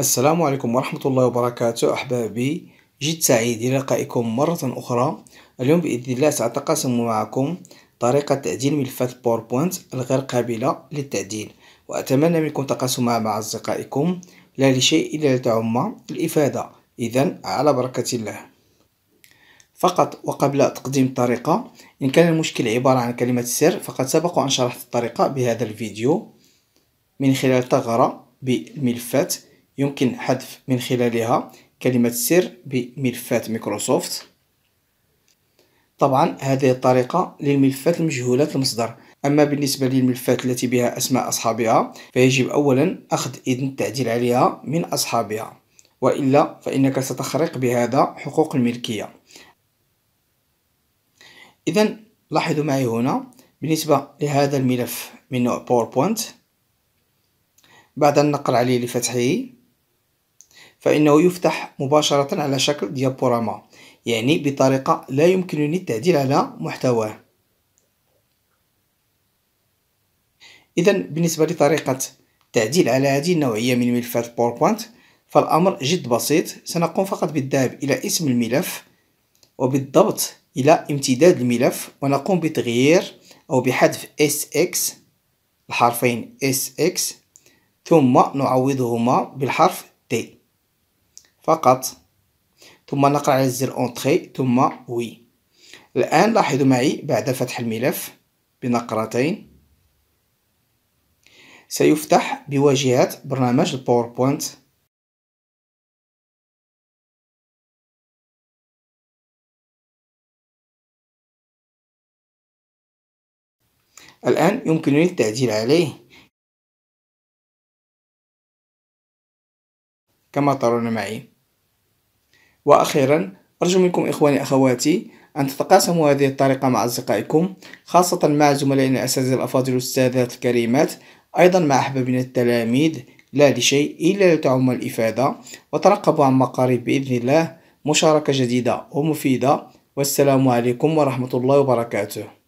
السلام عليكم ورحمة الله وبركاته أحبابي جد سعيد للقائكم مرة أخرى اليوم بإذن الله سأتقاسم معكم طريقة تعديل ملفات بوربوينت الغير قابلة للتعديل وأتمنى منكم تقاسمها مع أصدقائكم لا لشيء إلا لتعم الإفادة إذا على بركة الله فقط وقبل تقديم الطريقة إن كان المشكل عبارة عن كلمة سر فقد سبق أن شرحت الطريقة بهذا الفيديو من خلال ثغرة بالملفات يمكن حذف من خلالها كلمة السر بملفات مايكروسوفت طبعا هذه الطريقة للملفات المجهولة المصدر أما بالنسبة للملفات التي بها أسماء أصحابها فيجب أولا أخذ إذن التعديل عليها من أصحابها وإلا فإنك ستخرق بهذا حقوق الملكية إذا لاحظوا معي هنا بالنسبة لهذا الملف من نوع باوربوينت بعد النقل عليه لفتحه فإنه يفتح مباشرة على شكل ديابوراما يعني بطريقة لا يمكنني التعديل على محتواه إذا بالنسبة لطريقة التعديل على هذه النوعية من ملفات باوربوينت فالأمر جد بسيط سنقوم فقط بالذهاب إلى اسم الملف وبالضبط إلى امتداد الملف ونقوم بتغيير أو بحذف SX الحرفين SX ثم نعوضهما بالحرف T فقط ثم نقرأ على زر أونتخي ثم وي الآن لاحظوا معي بعد فتح الملف بنقرتين سيفتح بواجهة برنامج الباوربوينت الآن يمكنني التعديل عليه كما ترون معي وأخيرا أرجو منكم إخواني أخواتي أن تتقاسموا هذه الطريقة مع أصدقائكم خاصة مع زملائنا الأساتذة الأفاضل والأستاذات الكريمات أيضا مع أحبابنا التلاميذ لا لشيء إلا لتعم الإفادة وترقبوا عما قريب بإذن الله مشاركة جديدة ومفيدة والسلام عليكم ورحمة الله وبركاته